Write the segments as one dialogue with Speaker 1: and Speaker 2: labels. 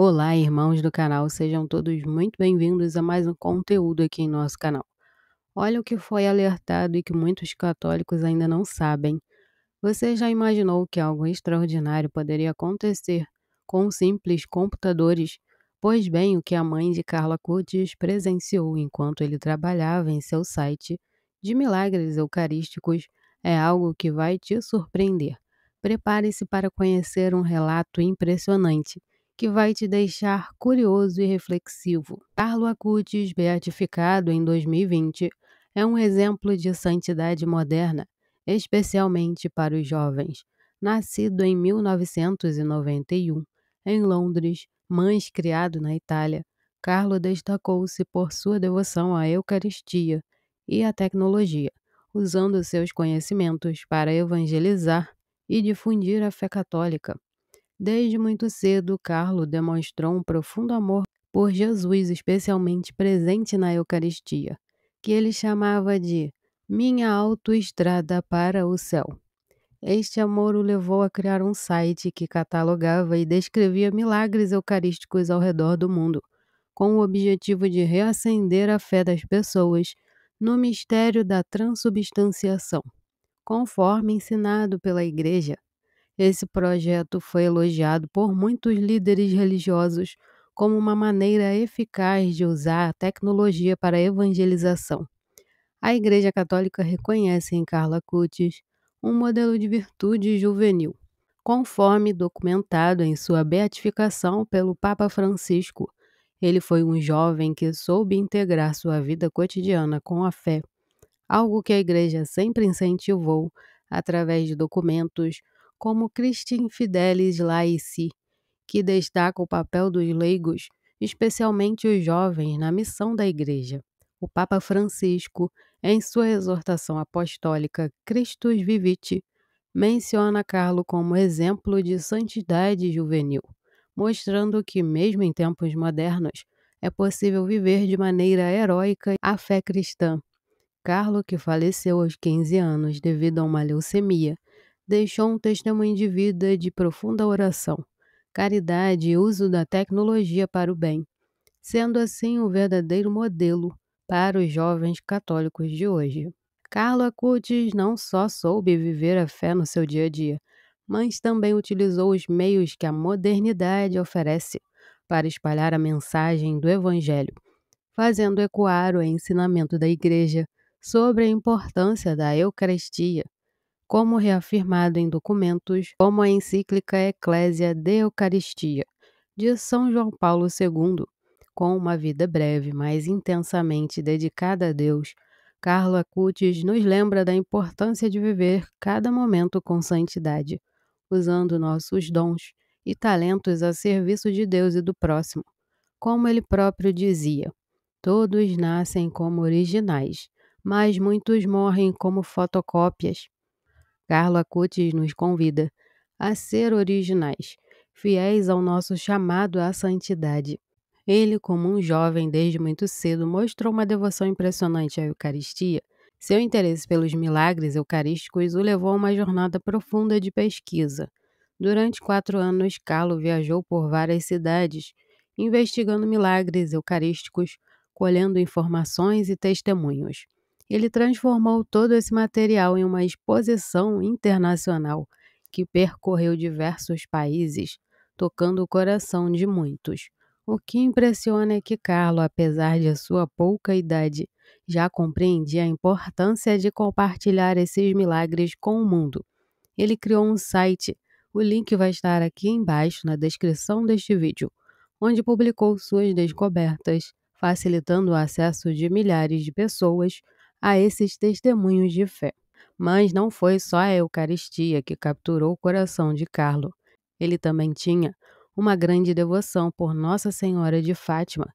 Speaker 1: Olá, irmãos do canal, sejam todos muito bem-vindos a mais um conteúdo aqui em nosso canal. Olha o que foi alertado e que muitos católicos ainda não sabem. Você já imaginou que algo extraordinário poderia acontecer com simples computadores? Pois bem, o que a mãe de Carla Curtis presenciou enquanto ele trabalhava em seu site de milagres eucarísticos é algo que vai te surpreender. Prepare-se para conhecer um relato impressionante que vai te deixar curioso e reflexivo. Carlo Acutis, beatificado em 2020, é um exemplo de santidade moderna, especialmente para os jovens. Nascido em 1991, em Londres, mães criado na Itália, Carlo destacou-se por sua devoção à Eucaristia e à tecnologia, usando seus conhecimentos para evangelizar e difundir a fé católica. Desde muito cedo, Carlo demonstrou um profundo amor por Jesus, especialmente presente na Eucaristia, que ele chamava de minha autoestrada para o céu. Este amor o levou a criar um site que catalogava e descrevia milagres eucarísticos ao redor do mundo, com o objetivo de reacender a fé das pessoas no mistério da transubstanciação, conforme ensinado pela Igreja esse projeto foi elogiado por muitos líderes religiosos como uma maneira eficaz de usar a tecnologia para a evangelização. A Igreja Católica reconhece em Carla Cutis um modelo de virtude juvenil, conforme documentado em sua beatificação pelo Papa Francisco. Ele foi um jovem que soube integrar sua vida cotidiana com a fé, algo que a Igreja sempre incentivou através de documentos, como Christine Fidelis Laici, que destaca o papel dos leigos, especialmente os jovens, na missão da Igreja. O Papa Francisco, em sua exortação apostólica Christus Vivit, menciona Carlo como exemplo de santidade juvenil, mostrando que, mesmo em tempos modernos, é possível viver de maneira heróica a fé cristã. Carlo, que faleceu aos 15 anos devido a uma leucemia, deixou um testemunho de vida de profunda oração, caridade e uso da tecnologia para o bem, sendo assim um verdadeiro modelo para os jovens católicos de hoje. Carlo Curtis não só soube viver a fé no seu dia a dia, mas também utilizou os meios que a modernidade oferece para espalhar a mensagem do Evangelho, fazendo ecoar o ensinamento da Igreja sobre a importância da Eucaristia como reafirmado em documentos como a encíclica Ecclesia de Eucaristia, de São João Paulo II. Com uma vida breve, mas intensamente dedicada a Deus, Carlo Acutis nos lembra da importância de viver cada momento com santidade, usando nossos dons e talentos a serviço de Deus e do próximo. Como ele próprio dizia, todos nascem como originais, mas muitos morrem como fotocópias. Carlo Acutis nos convida a ser originais, fiéis ao nosso chamado à santidade. Ele, como um jovem desde muito cedo, mostrou uma devoção impressionante à Eucaristia. Seu interesse pelos milagres eucarísticos o levou a uma jornada profunda de pesquisa. Durante quatro anos, Carlo viajou por várias cidades, investigando milagres eucarísticos, colhendo informações e testemunhos ele transformou todo esse material em uma exposição internacional que percorreu diversos países, tocando o coração de muitos. O que impressiona é que Carlo, apesar de sua pouca idade, já compreendia a importância de compartilhar esses milagres com o mundo. Ele criou um site, o link vai estar aqui embaixo na descrição deste vídeo, onde publicou suas descobertas, facilitando o acesso de milhares de pessoas a esses testemunhos de fé. Mas não foi só a Eucaristia que capturou o coração de Carlo. Ele também tinha uma grande devoção por Nossa Senhora de Fátima.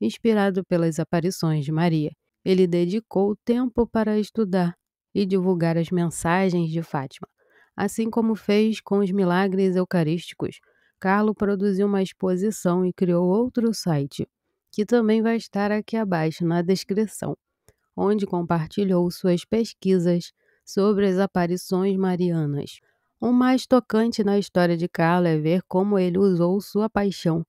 Speaker 1: Inspirado pelas aparições de Maria, ele dedicou tempo para estudar e divulgar as mensagens de Fátima. Assim como fez com os milagres eucarísticos, Carlo produziu uma exposição e criou outro site, que também vai estar aqui abaixo na descrição onde compartilhou suas pesquisas sobre as aparições marianas. O mais tocante na história de Carlo é ver como ele usou sua paixão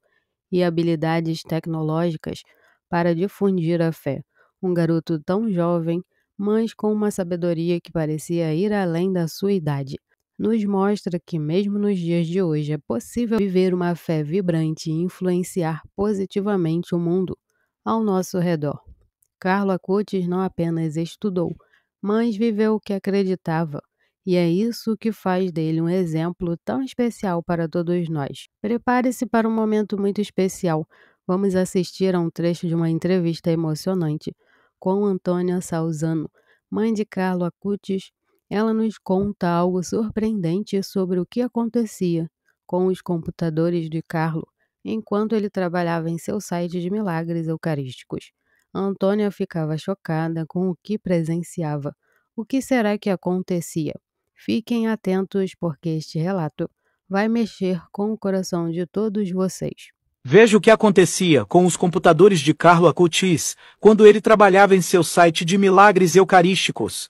Speaker 1: e habilidades tecnológicas para difundir a fé. Um garoto tão jovem, mas com uma sabedoria que parecia ir além da sua idade, nos mostra que, mesmo nos dias de hoje, é possível viver uma fé vibrante e influenciar positivamente o mundo ao nosso redor. Carlo Acutis não apenas estudou, mas viveu o que acreditava. E é isso que faz dele um exemplo tão especial para todos nós. Prepare-se para um momento muito especial. Vamos assistir a um trecho de uma entrevista emocionante com Antônia Salzano, mãe de Carlo Acutis. Ela nos conta algo surpreendente sobre o que acontecia com os computadores de Carlo enquanto ele trabalhava em seu site de milagres eucarísticos. Antônia ficava chocada com o que presenciava. O que será que acontecia? Fiquem atentos, porque este relato vai mexer com o coração de todos vocês.
Speaker 2: Veja o que acontecia com os computadores de Carlo Acutis quando ele trabalhava em seu site de milagres eucarísticos.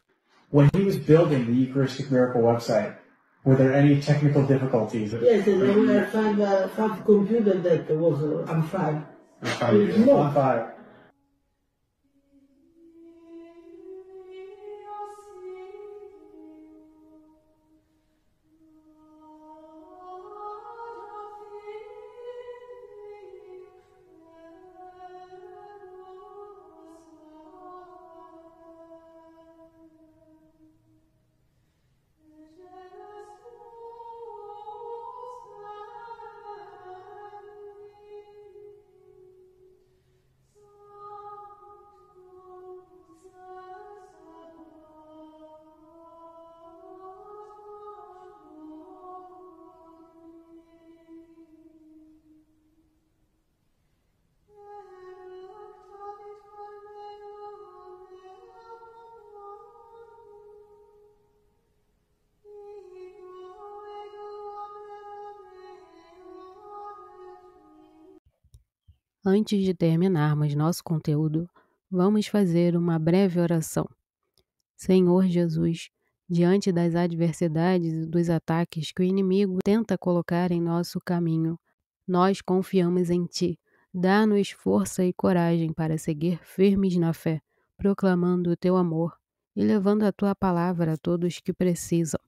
Speaker 2: When he was building the Eucharistic Miracle website, were there any technical difficulties? Yes,
Speaker 1: and when I found a uh, computer that was
Speaker 2: uh, unfried. Unfried. No. Unfried.
Speaker 1: Antes de terminarmos nosso conteúdo, vamos fazer uma breve oração. Senhor Jesus, diante das adversidades e dos ataques que o inimigo tenta colocar em nosso caminho, nós confiamos em Ti. Dá-nos força e coragem para seguir firmes na fé, proclamando o Teu amor e levando a Tua palavra a todos que precisam.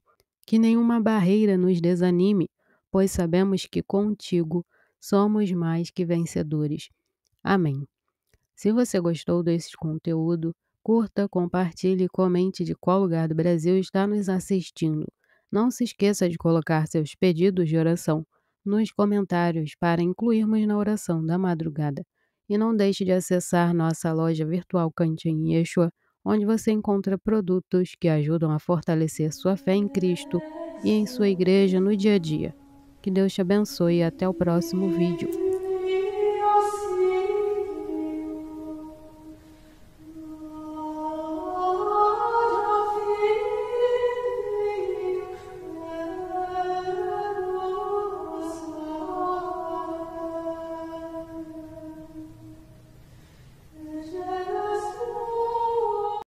Speaker 1: Que nenhuma barreira nos desanime, pois sabemos que contigo somos mais que vencedores. Amém. Se você gostou desse conteúdo, curta, compartilhe e comente de qual lugar do Brasil está nos assistindo. Não se esqueça de colocar seus pedidos de oração nos comentários para incluirmos na oração da madrugada. E não deixe de acessar nossa loja virtual Cantinho Yeshua, onde você encontra produtos que ajudam a fortalecer sua fé em Cristo e em sua igreja no dia a dia. Que Deus te abençoe e até o próximo vídeo.